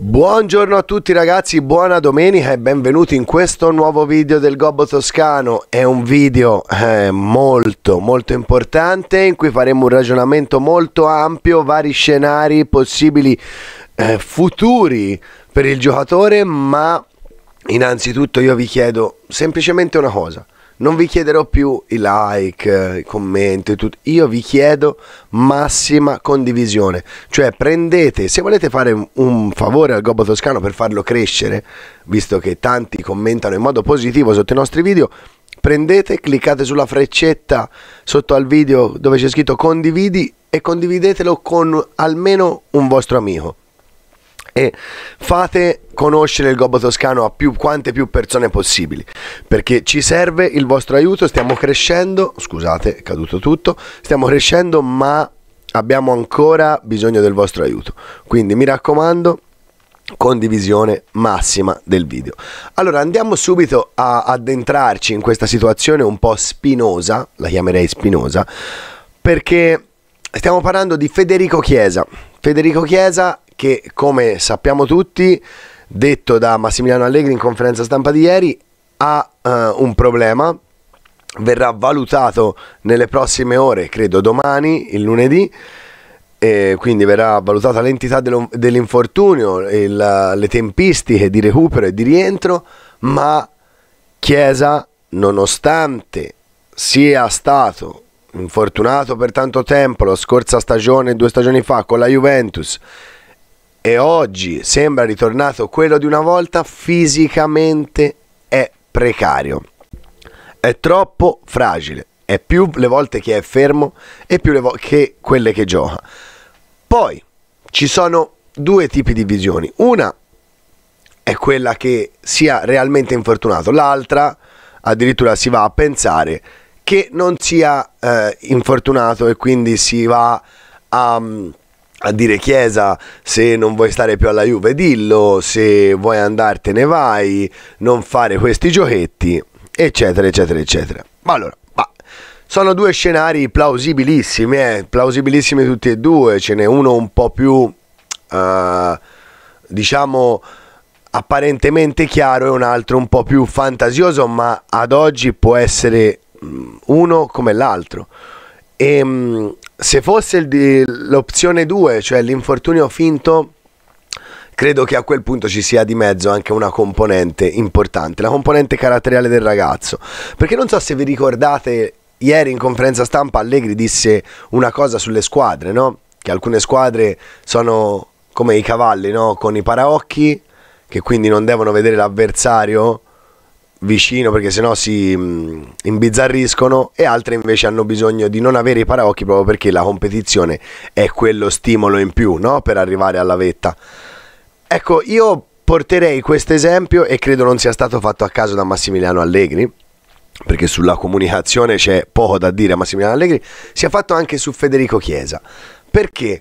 Buongiorno a tutti ragazzi, buona domenica e benvenuti in questo nuovo video del Gobbo Toscano. È un video eh, molto molto importante in cui faremo un ragionamento molto ampio, vari scenari possibili eh, futuri per il giocatore, ma innanzitutto io vi chiedo semplicemente una cosa non vi chiederò più i like, i commenti, tutto. io vi chiedo massima condivisione, cioè prendete, se volete fare un favore al Gobbo Toscano per farlo crescere, visto che tanti commentano in modo positivo sotto i nostri video, prendete, cliccate sulla freccetta sotto al video dove c'è scritto condividi e condividetelo con almeno un vostro amico e fate conoscere il gobbo toscano a più, quante più persone possibili perché ci serve il vostro aiuto stiamo crescendo scusate è caduto tutto stiamo crescendo ma abbiamo ancora bisogno del vostro aiuto quindi mi raccomando condivisione massima del video allora andiamo subito a addentrarci in questa situazione un po' spinosa la chiamerei spinosa perché stiamo parlando di Federico Chiesa Federico Chiesa che come sappiamo tutti, detto da Massimiliano Allegri in conferenza stampa di ieri, ha uh, un problema, verrà valutato nelle prossime ore, credo domani, il lunedì, quindi verrà valutata l'entità dell'infortunio, il, le tempistiche di recupero e di rientro, ma Chiesa, nonostante sia stato infortunato per tanto tempo la scorsa stagione, due stagioni fa, con la Juventus, e oggi sembra ritornato quello di una volta, fisicamente è precario. È troppo fragile, è più le volte che è fermo e più le volte che quelle che gioca. Poi ci sono due tipi di visioni. Una è quella che sia realmente infortunato, l'altra addirittura si va a pensare che non sia eh, infortunato e quindi si va a... Um, a dire Chiesa se non vuoi stare più alla Juve dillo, se vuoi andartene vai, non fare questi giochetti, eccetera, eccetera, eccetera. Ma allora, ma sono due scenari plausibilissimi, eh, plausibilissimi tutti e due, ce n'è uno un po' più, eh, diciamo, apparentemente chiaro e un altro un po' più fantasioso, ma ad oggi può essere mm, uno come l'altro. E, ehm, se fosse l'opzione 2, cioè l'infortunio finto, credo che a quel punto ci sia di mezzo anche una componente importante, la componente caratteriale del ragazzo. Perché non so se vi ricordate, ieri in conferenza stampa Allegri disse una cosa sulle squadre, no? Che alcune squadre sono come i cavalli, no? Con i paraocchi, che quindi non devono vedere l'avversario vicino perché sennò si mh, mm, imbizzarriscono e altre invece hanno bisogno di non avere i paraocchi proprio perché la competizione è quello stimolo in più no? per arrivare alla vetta. Ecco, io porterei questo esempio e credo non sia stato fatto a caso da Massimiliano Allegri perché sulla comunicazione c'è poco da dire a Massimiliano Allegri, sia fatto anche su Federico Chiesa. Perché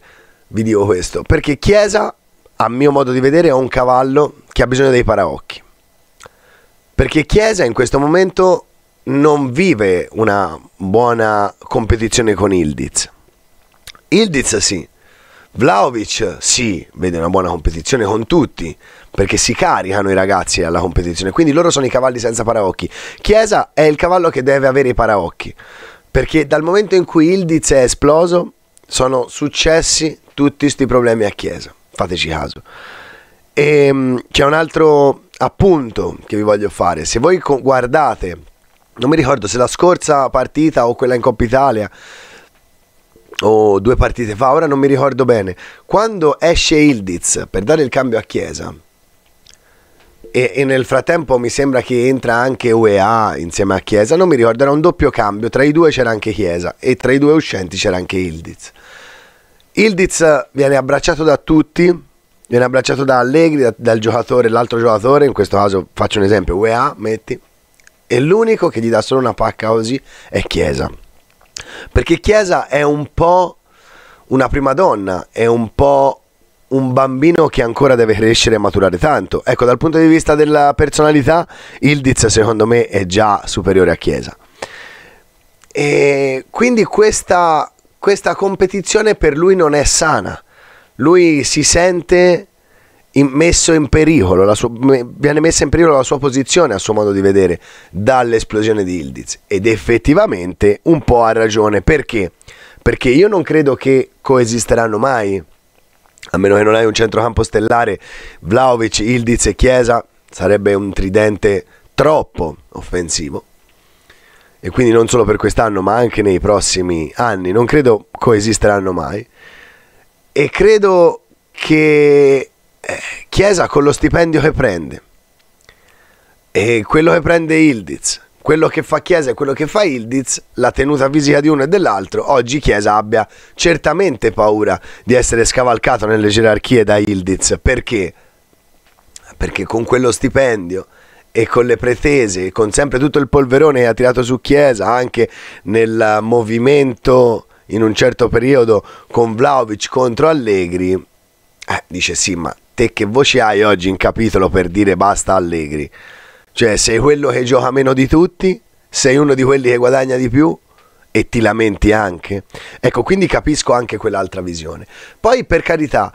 vi dico questo? Perché Chiesa, a mio modo di vedere, è un cavallo che ha bisogno dei paraocchi perché Chiesa in questo momento non vive una buona competizione con Ildiz. Ildiz sì, Vlaovic sì, vede una buona competizione con tutti, perché si caricano i ragazzi alla competizione, quindi loro sono i cavalli senza paraocchi. Chiesa è il cavallo che deve avere i paraocchi, perché dal momento in cui Ildiz è esploso sono successi tutti questi problemi a Chiesa, fateci caso. E, ehm, c'è un altro appunto che vi voglio fare, se voi guardate, non mi ricordo se la scorsa partita o quella in Coppa Italia o due partite fa, ora non mi ricordo bene, quando esce Ildiz per dare il cambio a Chiesa, e, e, nel frattempo mi sembra che entra anche UEA insieme a Chiesa, non mi ricordo, era un doppio cambio, tra i due c'era anche Chiesa e tra i due uscenti c'era anche Ildiz. Ildiz viene abbracciato da tutti, viene abbracciato da Allegri, da, dal giocatore, l'altro giocatore, in questo caso faccio un esempio, UEA, metti, e l'unico che gli dà solo una pacca così è Chiesa. Perché Chiesa è un po' una prima donna, è un po' un bambino che ancora deve crescere e maturare tanto. Ecco, dal punto di vista della personalità, Ildiz secondo me è già superiore a Chiesa. E quindi questa, questa competizione per lui non è sana lui si sente in, messo in pericolo, sua, viene messa in pericolo la sua posizione a suo modo di vedere dall'esplosione di Ildiz ed effettivamente un po' ha ragione perché? Perché io non credo che coesisteranno mai, a meno che non hai un centrocampo stellare, Vlaovic, Ildiz e Chiesa, sarebbe un tridente troppo offensivo e quindi non solo per quest'anno ma anche nei prossimi anni non credo coesisteranno mai e credo che eh, Chiesa con lo stipendio che prende e quello che prende Ildiz, quello che fa Chiesa e quello che fa Ildiz, la tenuta fisica di uno e dell'altro, oggi Chiesa abbia certamente paura di essere scavalcato nelle gerarchie da Ildiz. Perché? Perché con quello stipendio e con le pretese, con sempre tutto il polverone che ha tirato su Chiesa, anche nel movimento in un certo periodo con Vlaovic contro Allegri, eh, dice sì, ma te che voce hai oggi in capitolo per dire basta Allegri? Cioè sei quello che gioca meno di tutti, sei uno di quelli che guadagna di più e ti lamenti anche. Ecco, quindi capisco anche quell'altra visione. Poi per carità,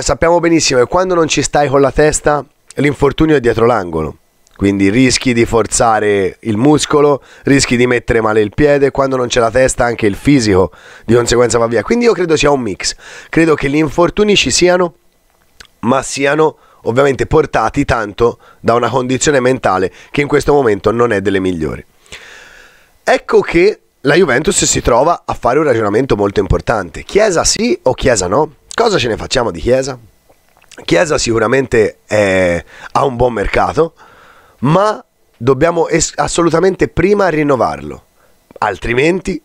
sappiamo benissimo che quando non ci stai con la testa, l'infortunio è dietro l'angolo quindi rischi di forzare il muscolo, rischi di mettere male il piede, quando non c'è la testa anche il fisico di conseguenza va via. Quindi io credo sia un mix, credo che gli infortuni ci siano, ma siano ovviamente portati tanto da una condizione mentale che in questo momento non è delle migliori. Ecco che la Juventus si trova a fare un ragionamento molto importante. Chiesa sì o Chiesa no? Cosa ce ne facciamo di Chiesa? Chiesa sicuramente è, ha un buon mercato, ma dobbiamo es- assolutamente prima rinnovarlo, altrimenti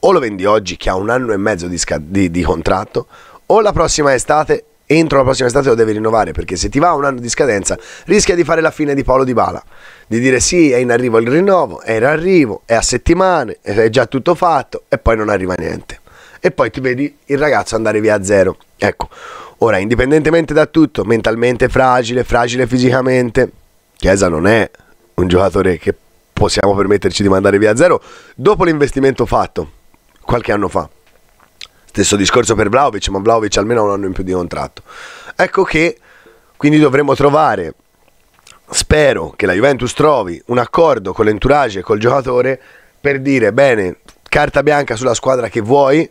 o lo vendi oggi che ha un anno e mezzo di, sca- di, di contratto, o la prossima estate, entro la prossima estate lo devi rinnovare, perché se ti va un anno di scadenza rischia di fare la fine di Paolo Di Bala, di dire sì, è in arrivo il rinnovo, è in arrivo, è a settimane, è già tutto fatto e poi non arriva niente. E poi ti vedi il ragazzo andare via a zero. Ecco, ora indipendentemente da tutto, mentalmente fragile, fragile fisicamente Chiesa non è un giocatore che possiamo permetterci di mandare via a zero dopo l'investimento fatto qualche anno fa. Stesso discorso per Vlaovic, ma Vlaovic almeno ha un anno in più di contratto. Ecco che quindi dovremo trovare, spero che la Juventus trovi un accordo con l'entourage e col giocatore per dire bene, carta bianca sulla squadra che vuoi,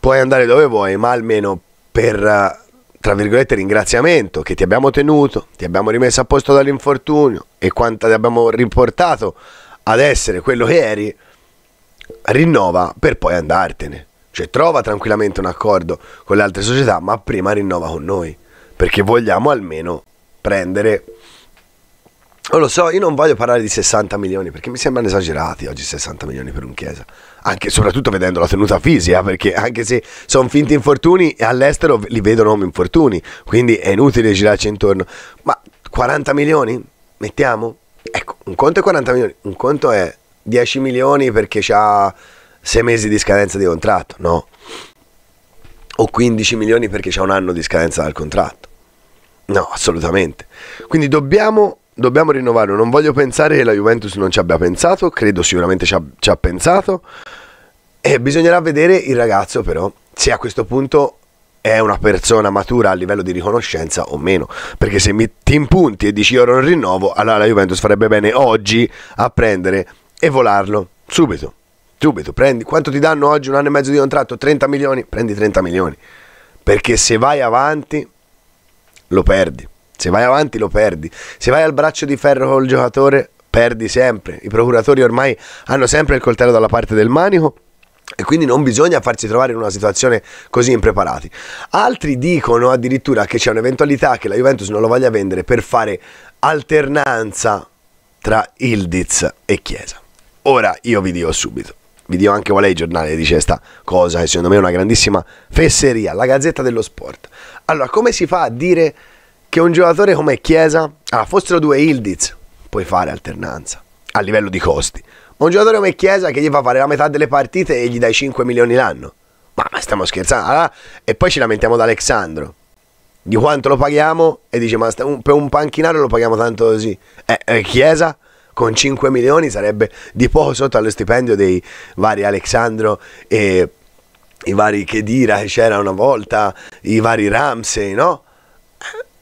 puoi andare dove vuoi, ma almeno per tra virgolette, ringraziamento che ti abbiamo tenuto, ti abbiamo rimesso a posto dall'infortunio e quanto ti abbiamo riportato ad essere quello che eri, rinnova per poi andartene. Cioè trova tranquillamente un accordo con le altre società, ma prima rinnova con noi, perché vogliamo almeno prendere non oh, lo so, io non voglio parlare di 60 milioni perché mi sembrano esagerati oggi 60 milioni per un Chiesa. Anche soprattutto vedendo la tenuta fisica, perché anche se sono finti infortuni, all'estero li vedono come infortuni, quindi è inutile girarci intorno. Ma 40 milioni? Mettiamo? Ecco, un conto è 40 milioni, un conto è 10 milioni perché ha 6 mesi di scadenza di contratto, no? O 15 milioni perché c'è un anno di scadenza dal contratto. No, assolutamente. Quindi dobbiamo dobbiamo rinnovare. Non voglio pensare che la Juventus non ci abbia pensato, credo sicuramente ci ha, ci ha pensato. E bisognerà vedere il ragazzo però se a questo punto è una persona matura a livello di riconoscenza o meno. Perché se mi, ti impunti e dici io non rinnovo, allora la Juventus farebbe bene oggi a prendere e volarlo subito. Subito, prendi quanto ti danno oggi un anno e mezzo di contratto? 30 milioni? Prendi 30 milioni. Perché se vai avanti lo perdi. Se vai avanti lo perdi. Se vai al braccio di ferro col giocatore, perdi sempre. I procuratori ormai hanno sempre il coltello dalla parte del manico. E quindi non bisogna farsi trovare in una situazione così impreparati. Altri dicono addirittura che c'è un'eventualità che la Juventus non lo voglia vendere per fare alternanza tra Ildiz e Chiesa. Ora io vi dico subito, vi dico anche qual è il giornale che dice questa cosa che secondo me è una grandissima fesseria, la Gazzetta dello Sport. Allora, come si fa a dire che un giocatore come Chiesa, ah, fossero due Ildiz, puoi fare alternanza a livello di costi. Ma un giocatore come Chiesa che gli fa fare la metà delle partite e gli dai 5 milioni l'anno. Ma, ma stiamo scherzando. Allora, ah, e poi ci lamentiamo da Alexandro. Di quanto lo paghiamo e dice ma sta, per un panchinario lo paghiamo tanto così. Eh, eh, Chiesa con 5 milioni sarebbe di poco sotto allo stipendio dei vari Alexandro e i vari Kedira che c'era una volta, i vari Ramsey, no?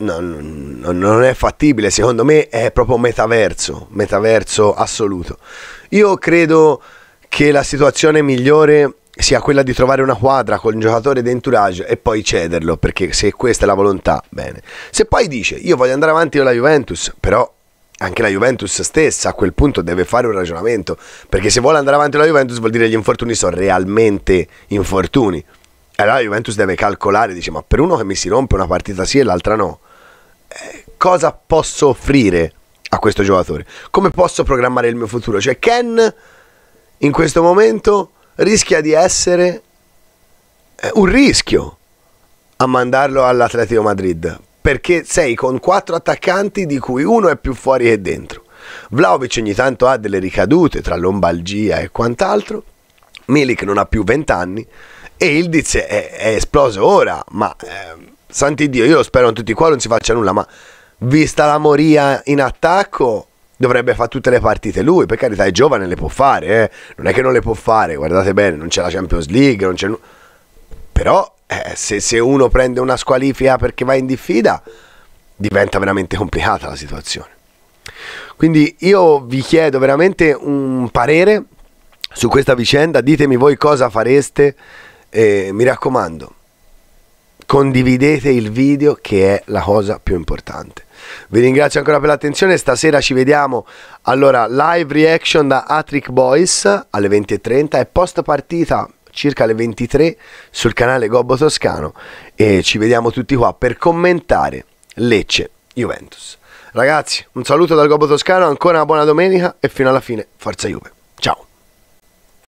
no, no, non è fattibile, secondo me è proprio metaverso, metaverso assoluto. Io credo che la situazione migliore sia quella di trovare una quadra con il giocatore d'entourage e poi cederlo, perché se questa è la volontà, bene. Se poi dice io voglio andare avanti con la Juventus, però anche la Juventus stessa a quel punto deve fare un ragionamento, perché se vuole andare avanti con la Juventus vuol dire che gli infortuni sono realmente infortuni. E allora la Juventus deve calcolare, dice ma per uno che mi si rompe una partita sì e l'altra no, cosa posso offrire a questo giocatore? Come posso programmare il mio futuro? Cioè Ken in questo momento rischia di essere eh, un rischio a mandarlo all'Atletico Madrid perché sei con quattro attaccanti di cui uno è più fuori che dentro. Vlaovic ogni tanto ha delle ricadute tra lombalgia e quant'altro, Milik non ha più 20 anni e Ildiz è, è esploso ora, ma eh, santi Dio, io lo spero in tutti qua non si faccia nulla, ma vista la Moria in attacco dovrebbe fare tutte le partite lui, per carità è giovane, le può fare, eh. non è che non le può fare, guardate bene, non c'è la Champions League, non c'è... Nu- però eh, se, se uno prende una squalifica perché va in diffida diventa veramente complicata la situazione. Quindi io vi chiedo veramente un parere su questa vicenda, ditemi voi cosa fareste, eh, mi raccomando condividete il video che è la cosa più importante. Vi ringrazio ancora per l'attenzione, stasera ci vediamo allora live reaction da Atric Boys alle 20.30 e post partita circa alle 23 sul canale Gobbo Toscano e ci vediamo tutti qua per commentare Lecce Juventus. Ragazzi, un saluto dal Gobbo Toscano, ancora una buona domenica e fino alla fine Forza Juve. Ciao!